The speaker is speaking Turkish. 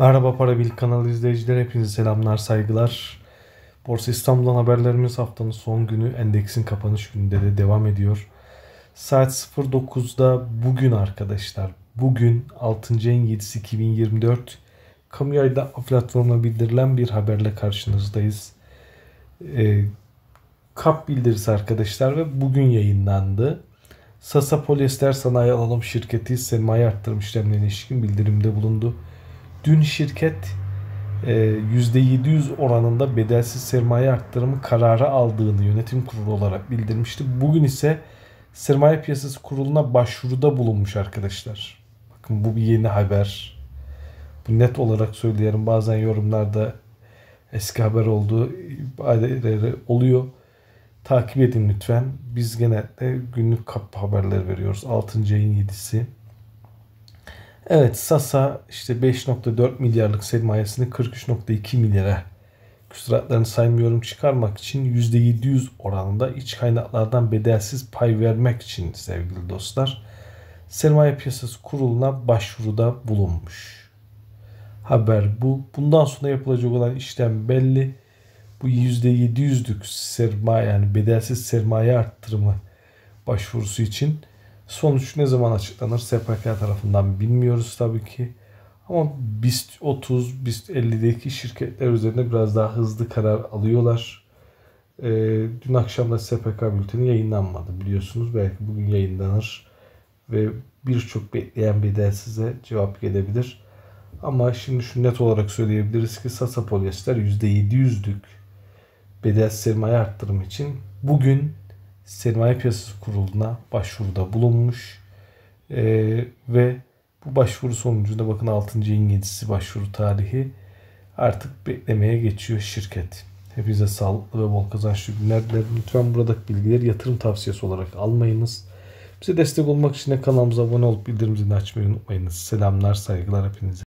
Merhaba Para Bil kanalı izleyiciler hepinize selamlar saygılar. Borsa İstanbul'dan haberlerimiz haftanın son günü endeksin kapanış gününde de devam ediyor. Saat 09'da bugün arkadaşlar bugün 6. en 7'si 2024 kamuoyuyla platformla bildirilen bir haberle karşınızdayız. E, kap bildirisi arkadaşlar ve bugün yayınlandı. Sasa Polyester Sanayi Alalım Şirketi sermaye arttırım işlemlerine ilişkin bildirimde bulundu. Dün şirket %700 e, oranında bedelsiz sermaye arttırımı kararı aldığını yönetim kurulu olarak bildirmişti. Bugün ise sermaye piyasası kuruluna başvuruda bulunmuş arkadaşlar. Bakın bu bir yeni haber. Bu net olarak söyleyelim. Bazen yorumlarda eski haber olduğu ibadeleri oluyor. Takip edin lütfen. Biz genelde günlük kap haberleri veriyoruz. 6. ayın 7'si. Evet Sasa işte 5.4 milyarlık sermayesini 43.2 milyara küsuratlarını saymıyorum çıkarmak için %700 oranında iç kaynaklardan bedelsiz pay vermek için sevgili dostlar sermaye piyasası kuruluna başvuruda bulunmuş. Haber bu. Bundan sonra yapılacak olan işlem belli. Bu %700'lük sermaye yani bedelsiz sermaye arttırımı başvurusu için Sonuç ne zaman açıklanır SPK tarafından bilmiyoruz tabii ki. Ama BIST 30, BIST 50'deki şirketler üzerinde biraz daha hızlı karar alıyorlar. E, dün akşam da SPK bülteni yayınlanmadı biliyorsunuz. Belki bugün yayınlanır ve birçok bekleyen bir de size cevap gelebilir. Ama şimdi şu net olarak söyleyebiliriz ki Sasa polyester %700'lük bedel sermaye arttırım için bugün sermaye piyasası kuruluna başvuruda bulunmuş. E, ve bu başvuru sonucunda bakın 6. yayın başvuru tarihi artık beklemeye geçiyor şirket. Hepinize sağlıklı ve bol kazançlı günler dilerim. Lütfen buradaki bilgileri yatırım tavsiyesi olarak almayınız. Bize destek olmak için de kanalımıza abone olup bildirim zilini açmayı unutmayınız. Selamlar, saygılar hepinize.